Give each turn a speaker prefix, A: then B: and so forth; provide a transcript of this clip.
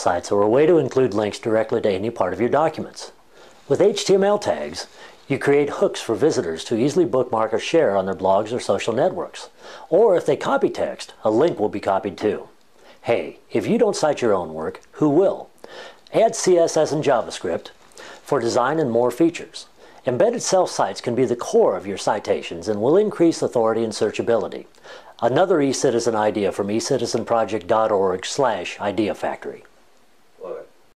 A: Sites are a way to include links directly to any part of your documents. With HTML tags, you create hooks for visitors to easily bookmark or share on their blogs or social networks. Or if they copy text, a link will be copied too. Hey, if you don't cite your own work, who will? Add CSS and JavaScript for design and more features. Embedded self-cites can be the core of your citations and will increase authority and searchability. Another eCitizen idea from ecitizenproject.org slash ideafactory.